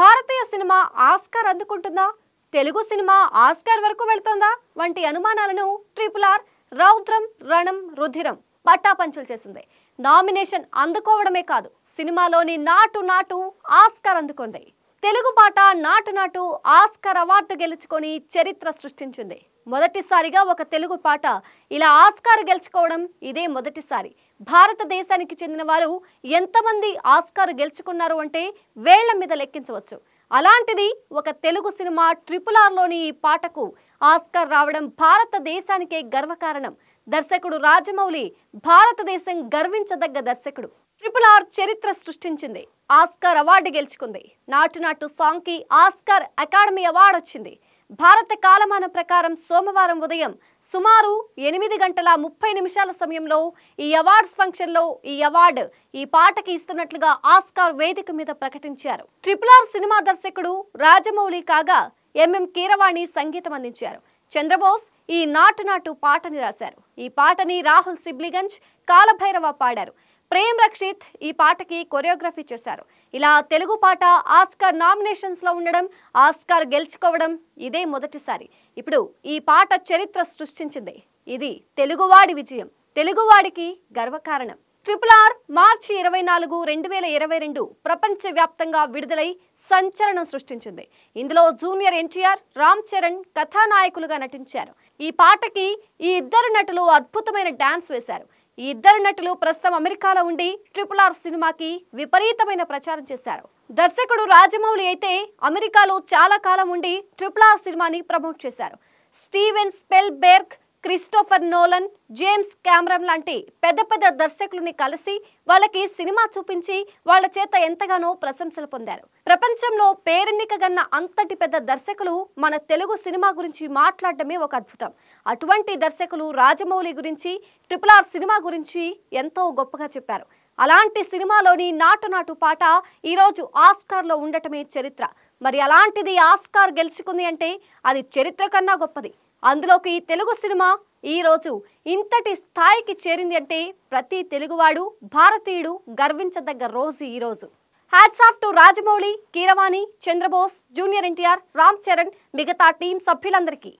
భారతీయ cinema Oscar అందుకుంటుందా Telugu cinema Oscar వరకు వెళ్తుందా వంటి అనుమానాలను ట్రిపుల్ ఆర్ రౌద్రం రణం రుధిరం పట్టాపంచులు చేసింది నామినేషన్ అందుకోవడమే కాదు సినిమాలోని నాటు నాటు ఆస్కార్ అందుకుంది తెలుగు పాట నాటు నాటు ఆస్కర్ అవార్డు గెలుచుకొని చరిత్ర సృష్టించింది మొదటిసారిగా ఒక తెలుగు పాట ఇలా ఆస్కార్ గెలుచుకోవడం ఇదే మొదటిసారి భారతదేశానికి చెందిన వారు ఎంతమంది ఆస్కార్ గెలుచుకున్నారు అంటే వేళ్ల మీద లెక్కించవచ్చు అలాంటిది ఒక తెలుగు సినిమా ట్రిపుల్ ఆర్లోని ఈ పాటకు ఆస్కార్ రావడం భారతదేశానికే గర్వకారణం దర్శకుడు రాజమౌళి భారతదేశం గర్వించదగ్గ దర్శకుడు ట్రిపుల్ ఆర్ చరిత్ర సృష్టించింది ఆస్కార్ అవార్డు గెలుచుకుంది నాటు నాటు సాంగ్కి ఆస్కార్ అకాడమీ అవార్డు వచ్చింది భారత కాలమాన ప్రకారం సోమవారం ఉదయం సుమారు ఎనిమిది గంటల ముప్పై నిమిషాల సమయంలో ఈ అవార్డ్స్ ఫంక్షన్లో ఈ అవార్డు ఈ పాటకి ఇస్తున్నట్లుగా ఆస్కార్ వేదిక మీద ప్రకటించారు ట్రిపుల్ ఆర్ సినిమా దర్శకుడు రాజమౌళి కాగా ఎంఎం కీరవాణి సంగీతం అందించారు చంద్రబోస్ ఈ నాటు నాటు పాటని రాశారు ఈ పాటని రాహుల్ సిబ్లిగంజ్ కాలభైరవ పాడారు ప్రేమ్ రక్షిత్ ఈ పాటకి కొరియోగ్రఫీ చేశారు ఇలా తెలుగు పాట ఆస్కార్ నామినేషన్స్లో ఉండడం ఆస్కార్ గెలుచుకోవడం ఇదే మొదటిసారి ఇప్పుడు ఈ పాట చరిత్ర సృష్టించింది ఇది తెలుగువాడి విజయం తెలుగువాడికి గర్వకారణం ట్రిపుల్ ఆర్ మార్చి ఇరవై నాలుగు రెండు వేల ఇరవై రెండు ప్రపంచవ్యాప్తంగా విడుదలై సంచలనం సృష్టించింది ఇందులో జూనియర్ ఎన్టీఆర్ రామ్ చరణ్ కథానాయకులుగా నటించారు ఈ పాటకి ఈ ఇద్దరు నటులు అద్భుతమైన డాన్స్ వేశారు ఈ ఇద్దరు నటులు ప్రస్తుతం అమెరికాలో ఉండి ట్రిపుల్ ఆర్ సినిమాకి విపరీతమైన ప్రచారం చేశారు దర్శకుడు రాజమౌళి అయితే అమెరికాలో చాలా కాలం ఉండి ట్రిపుల్ ఆర్ సినిమాని ప్రమోట్ చేశారు Steven Spielberg Christopher Nolan James Cameron లాంటి పెద్ద పెద్ద దర్శకులని కలిసి వాళ్ళకి సినిమా చూపించి వాళ్ళ చేత ఎంతగానో ప్రశంసలు పొందారు ప్రపంచంలో పేరెన్నికగన్న అంతటి పెద్ద దర్శకులు మన తెలుగు సినిమా గురించి మాట్లాడటమే ఒక అద్భుతం అటువంటి దర్శకులు రాజమౌళి గురించి ట్రిపుల్ ఆర్ సినిమా గురించి ఎంతో గొప్పగా చెప్పారు అలాంటి సినిమాలోని నాటు నాటు పాట ఈరోజు ఆస్కార్లో ఉండటమే చరిత్ర మరి అలాంటిది ఆస్కార్ గెలుచుకుంది అంటే అది చరిత్ర కన్నా గొప్పది అందులోకి తెలుగు సినిమా ఈరోజు ఇంతటి స్థాయికి చేరింది అంటే ప్రతి తెలుగువాడు భారతీయుడు గర్వించదగ్గ రోజు ఈరోజు hats off to Rajamouli Keeravani Chandrabose junior NTR Ram Charan మిగతా టీం సభ్యులందరికీ